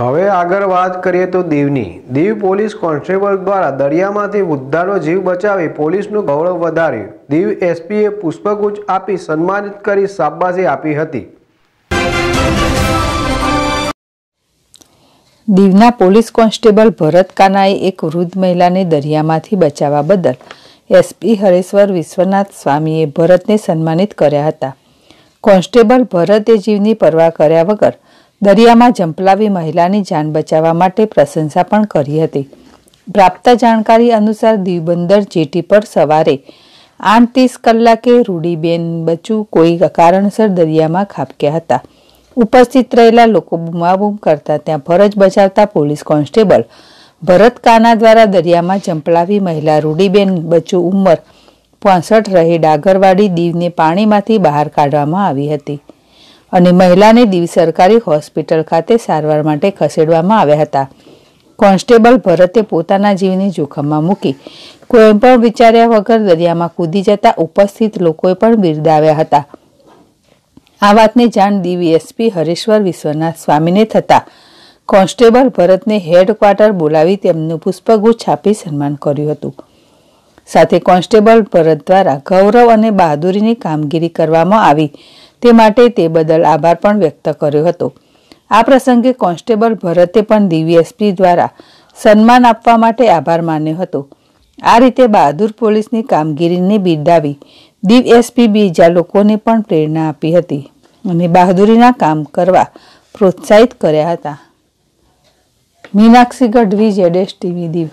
હવે આગળ વાત કરીએ તો દીવની દીવ પોલીસ કોન્સ્ટેબલ દ્વારા દરિયામાંથી ઉદ્ધારનો જીવ બચાવી પોલીસનું ગૌરવ વધાર્યું દીવ એસપીએ પુષ્પગુચ્છ આપી સન્માનિત કરી શાબાશી આપી હતી દીવના પોલીસ કોન્સ્ટેબલ ભરત કાનાએ એક વૃદ્ધ મહિલાને દરિયામાંથી બચાવવા બદલ એસપી હરેશ્વર વિશ્વનાથ સ્વામીએ ભરતને સન્માનિત કર્યા હતા કોન્સ્ટેબલ ભરતે જીવની પરવા કર્યા વગર દરિયામાં ઝંપલાવી મહિલાની જાન બચાવવા માટે પ્રશંસા પણ કરી હતી પ્રાપ્ત જાણકારી અનુસાર દીવબંદર જેટી પર સવારે આઠ ત્રીસ કલાકે રૂડીબેન બચુ કોઈ કારણસર દરિયામાં ખાબક્યા હતા ઉપસ્થિત રહેલા લોકો બૂમાબૂમ કરતા ત્યાં ફરજ બજાવતા પોલીસ કોન્સ્ટેબલ ભરત કાના દ્વારા દરિયામાં ઝંપલાવી મહિલા રૂડીબેન બચુ ઉંમર પાસઠ રહી ડાગરવાડી દીવને પાણીમાંથી બહાર કાઢવામાં આવી હતી અને મહિલાને દીવ સરકારી હોસ્પિટલ ખાતે સારવાર માટે ખસેડવામાં આવ્યા હતા કોન્સ્ટેબલ ભરતે પોતાના જીવને જોખમમાં મૂકી કોઈ પણ વિચાર્યા વગર દરિયામાં કૂદી જતા ઉપસ્થિત લોકોએ પણ બિરદાવ્યા હતા આ વાતની જાણ ડીવીએસપી હરેશ્વર વિશ્વનાથ સ્વામીને થતા કોન્સ્ટેબલ ભરતને હેડક્વાર્ટર બોલાવી તેમનું પુષ્પગુચ્છ આપી સન્માન કર્યું હતું સાથે કોન્સ્ટેબલ ભરત દ્વારા ગૌરવ અને બહાદુરીની કામગીરી કરવામાં આવી તે માટે તે બદલ આભાર પણ વ્યક્ત કર્યો હતો આ પ્રસંગે કોન્સ્ટેબલ ભરતે પણ ડીવીએસપી દ્વારા સન્માન આપવા માટે આભાર માન્યો હતો આ રીતે બહાદુર પોલીસની કામગીરીને બિરદાવી ડીવીએસપી બીજા લોકોને પણ પ્રેરણા આપી હતી અને બહાદુરીના કામ કરવા પ્રોત્સાહિત કર્યા હતા મીનાક્ષી ગઢવી જેડેશ ટીવી દીવ